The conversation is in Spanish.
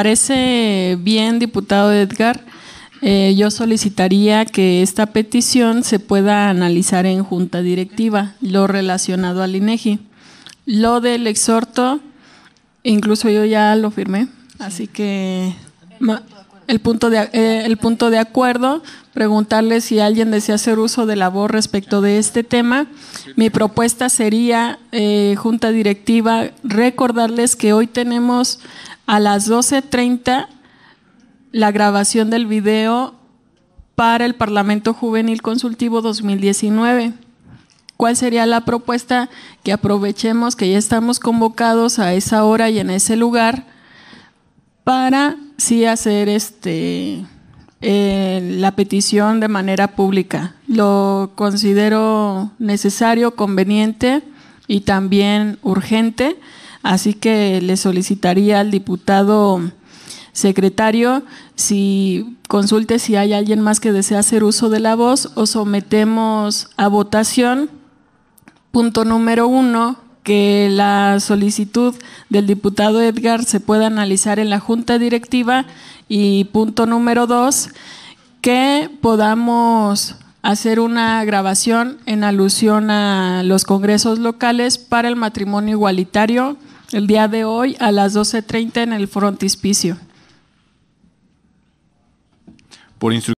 Parece bien, diputado Edgar. Eh, yo solicitaría que esta petición se pueda analizar en junta directiva, lo relacionado al INEGI. Lo del exhorto, incluso yo ya lo firmé, así que el punto de, eh, el punto de acuerdo, preguntarle si alguien desea hacer uso de la voz respecto de este tema. Mi propuesta sería, eh, junta directiva, recordarles que hoy tenemos a las 12.30 la grabación del video para el Parlamento Juvenil Consultivo 2019. ¿Cuál sería la propuesta? Que aprovechemos que ya estamos convocados a esa hora y en ese lugar para sí hacer este eh, la petición de manera pública. Lo considero necesario, conveniente y también urgente Así que le solicitaría al diputado secretario si consulte si hay alguien más que desea hacer uso de la voz o sometemos a votación punto número uno que la solicitud del diputado Edgar se pueda analizar en la junta directiva y punto número dos que podamos hacer una grabación en alusión a los congresos locales para el matrimonio igualitario el día de hoy a las 12.30 en el frontispicio. Por